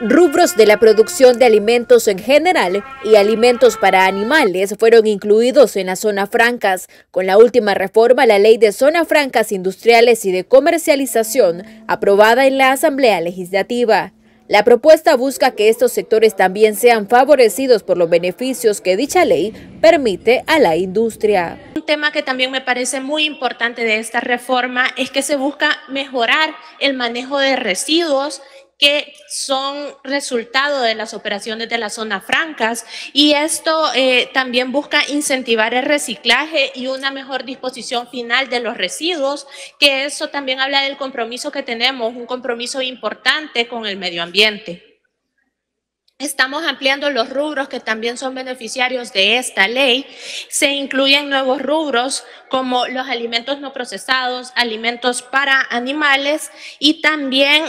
Rubros de la producción de alimentos en general y alimentos para animales fueron incluidos en las zonas francas. Con la última reforma la Ley de Zonas Francas Industriales y de Comercialización, aprobada en la Asamblea Legislativa. La propuesta busca que estos sectores también sean favorecidos por los beneficios que dicha ley permite a la industria. Un tema que también me parece muy importante de esta reforma es que se busca mejorar el manejo de residuos que son resultado de las operaciones de las zonas francas y esto eh, también busca incentivar el reciclaje y una mejor disposición final de los residuos, que eso también habla del compromiso que tenemos, un compromiso importante con el medio ambiente. Estamos ampliando los rubros que también son beneficiarios de esta ley. Se incluyen nuevos rubros como los alimentos no procesados, alimentos para animales y también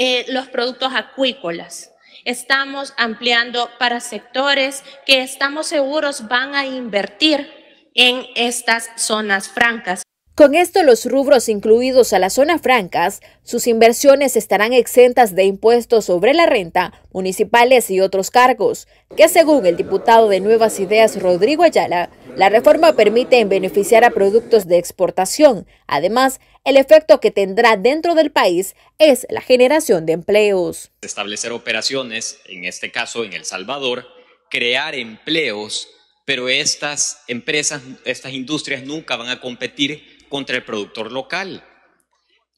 eh, los productos acuícolas. Estamos ampliando para sectores que estamos seguros van a invertir en estas zonas francas. Con esto, los rubros incluidos a las zonas francas, sus inversiones estarán exentas de impuestos sobre la renta, municipales y otros cargos, que según el diputado de Nuevas Ideas Rodrigo Ayala, la reforma permite beneficiar a productos de exportación. Además, el efecto que tendrá dentro del país es la generación de empleos. Establecer operaciones, en este caso en El Salvador, crear empleos, pero estas empresas, estas industrias nunca van a competir contra el productor local.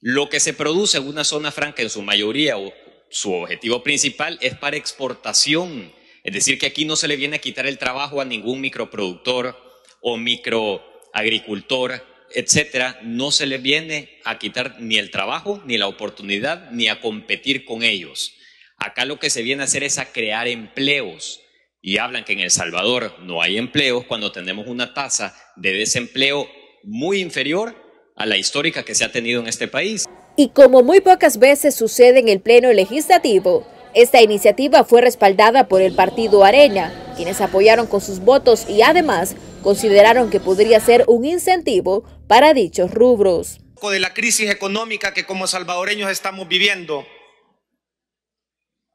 Lo que se produce en una zona franca en su mayoría o su objetivo principal es para exportación. Es decir, que aquí no se le viene a quitar el trabajo a ningún microproductor, o microagricultor, etcétera, no se le viene a quitar ni el trabajo, ni la oportunidad, ni a competir con ellos. Acá lo que se viene a hacer es a crear empleos. Y hablan que en El Salvador no hay empleos cuando tenemos una tasa de desempleo muy inferior a la histórica que se ha tenido en este país. Y como muy pocas veces sucede en el Pleno Legislativo, esta iniciativa fue respaldada por el partido Arena, quienes apoyaron con sus votos y además consideraron que podría ser un incentivo para dichos rubros. De la crisis económica que como salvadoreños estamos viviendo,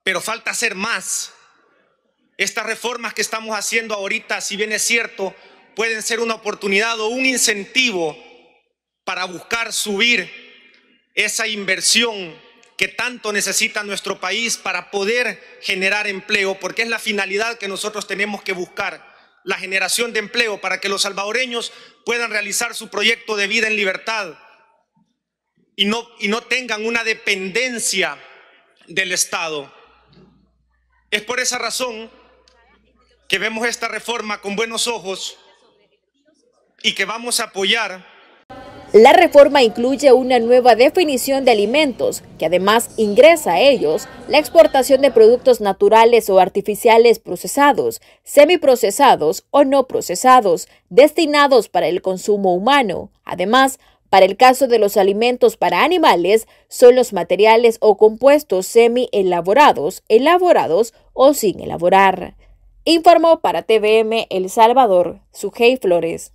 pero falta hacer más. Estas reformas que estamos haciendo ahorita, si bien es cierto, pueden ser una oportunidad o un incentivo para buscar subir esa inversión que tanto necesita nuestro país para poder generar empleo, porque es la finalidad que nosotros tenemos que buscar la generación de empleo, para que los salvadoreños puedan realizar su proyecto de vida en libertad y no, y no tengan una dependencia del Estado. Es por esa razón que vemos esta reforma con buenos ojos y que vamos a apoyar la reforma incluye una nueva definición de alimentos, que además ingresa a ellos la exportación de productos naturales o artificiales procesados, semiprocesados o no procesados, destinados para el consumo humano. Además, para el caso de los alimentos para animales, son los materiales o compuestos semi-elaborados, elaborados o sin elaborar. Informó para TVM El Salvador, Sujei Flores.